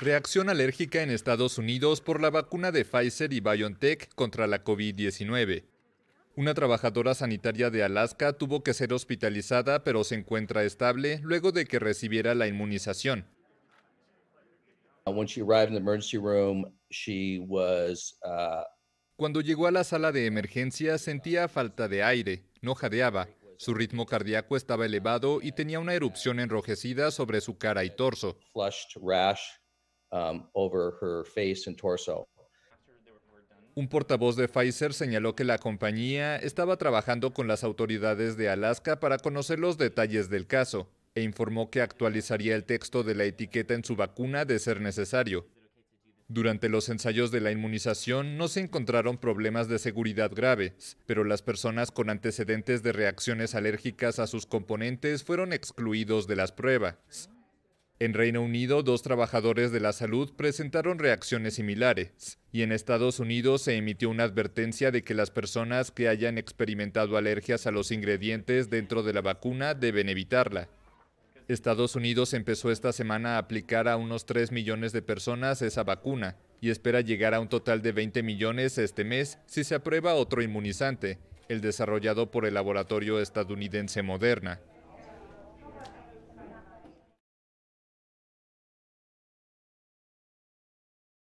Reacción alérgica en Estados Unidos por la vacuna de Pfizer y BioNTech contra la COVID-19. Una trabajadora sanitaria de Alaska tuvo que ser hospitalizada pero se encuentra estable luego de que recibiera la inmunización. Uh, Cuando llegó a la sala de emergencia sentía falta de aire, no jadeaba, su ritmo cardíaco estaba elevado y tenía una erupción enrojecida sobre su cara y torso. Um, over Un portavoz de Pfizer señaló que la compañía estaba trabajando con las autoridades de Alaska para conocer los detalles del caso e informó que actualizaría el texto de la etiqueta en su vacuna de ser necesario. Durante los ensayos de la inmunización no se encontraron problemas de seguridad graves, pero las personas con antecedentes de reacciones alérgicas a sus componentes fueron excluidos de las pruebas. En Reino Unido, dos trabajadores de la salud presentaron reacciones similares y en Estados Unidos se emitió una advertencia de que las personas que hayan experimentado alergias a los ingredientes dentro de la vacuna deben evitarla. Estados Unidos empezó esta semana a aplicar a unos 3 millones de personas esa vacuna y espera llegar a un total de 20 millones este mes si se aprueba otro inmunizante, el desarrollado por el laboratorio estadounidense Moderna.